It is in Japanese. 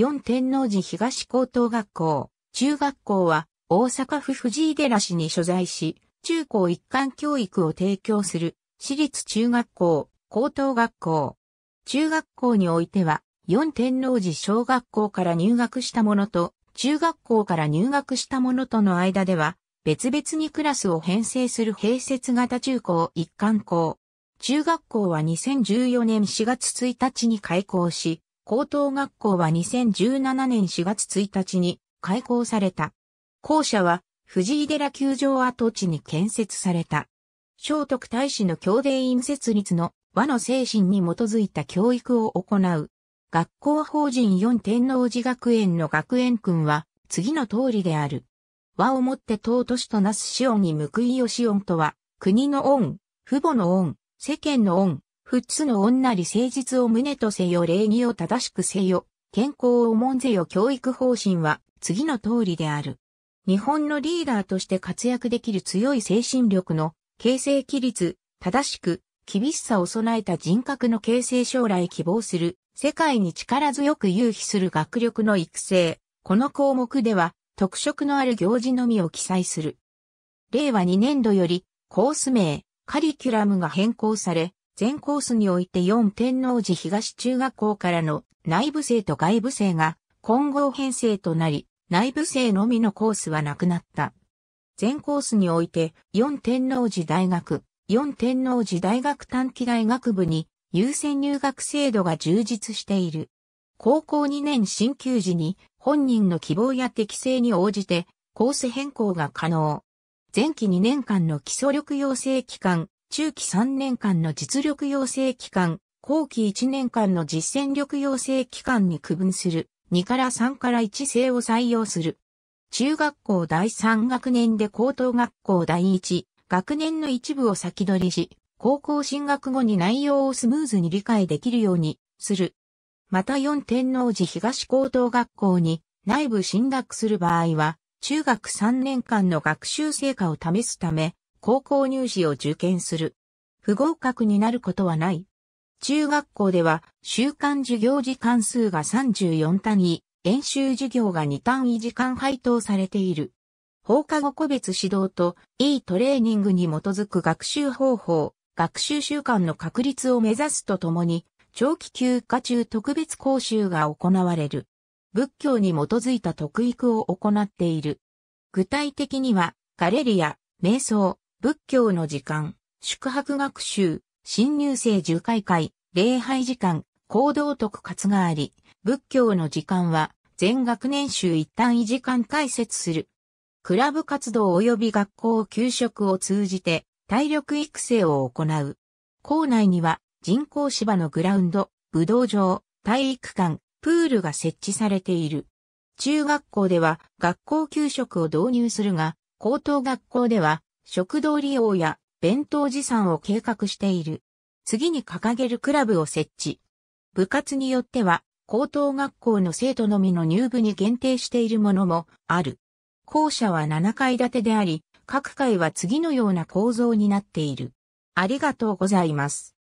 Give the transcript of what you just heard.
四天王寺東高等学校、中学校は大阪府藤井寺市に所在し、中高一貫教育を提供する私立中学校、高等学校。中学校においては、四天王寺小学校から入学したものと、中学校から入学したものとの間では、別々にクラスを編成する併設型中高一貫校。中学校は2014年4月1日に開校し、高等学校は2017年4月1日に開校された。校舎は藤井寺球場跡地に建設された。聖徳太子の教弟院設立の和の精神に基づいた教育を行う。学校法人四天王寺学園の学園君は次の通りである。和をもって尊しとなす子音に報いよし恩とは、国の恩、父母の恩、世間の恩、富つの女り誠実を胸とせよ礼儀を正しくせよ、健康を重んぜよ教育方針は次の通りである。日本のリーダーとして活躍できる強い精神力の形成規律、正しく、厳しさを備えた人格の形成将来希望する、世界に力強く有比する学力の育成。この項目では、特色のある行事のみを記載する。令和2年度より、コース名、カリキュラムが変更され、全コースにおいて4天王寺東中学校からの内部生と外部生が混合編成となり、内部生のみのコースはなくなった。全コースにおいて4天王寺大学、4天王寺大学短期大学部に優先入学制度が充実している。高校2年進級時に本人の希望や適性に応じてコース変更が可能。前期2年間の基礎力養成期間中期3年間の実力養成期間、後期1年間の実践力養成期間に区分する、2から3から1制を採用する。中学校第3学年で高等学校第1学年の一部を先取りし、高校進学後に内容をスムーズに理解できるようにする。また4天王寺東高等学校に内部進学する場合は、中学3年間の学習成果を試すため、高校入試を受験する。不合格になることはない。中学校では、週間授業時間数が34単位、演習授業が2単位時間配当されている。放課後個別指導と、E いトレーニングに基づく学習方法、学習習慣の確立を目指すとともに、長期休暇中特別講習が行われる。仏教に基づいた特育を行っている。具体的には、ガレリア、瞑想、仏教の時間、宿泊学習、新入生受会会、礼拝時間、行動特活があり、仏教の時間は、全学年収一単位時間解説する。クラブ活動及び学校給食を通じて、体力育成を行う。校内には、人工芝のグラウンド、武道場、体育館、プールが設置されている。中学校では学校給食を導入するが、高等学校では食堂利用や弁当持参を計画している。次に掲げるクラブを設置。部活によっては、高等学校の生徒のみの入部に限定しているものもある。校舎は7階建てであり、各階は次のような構造になっている。ありがとうございます。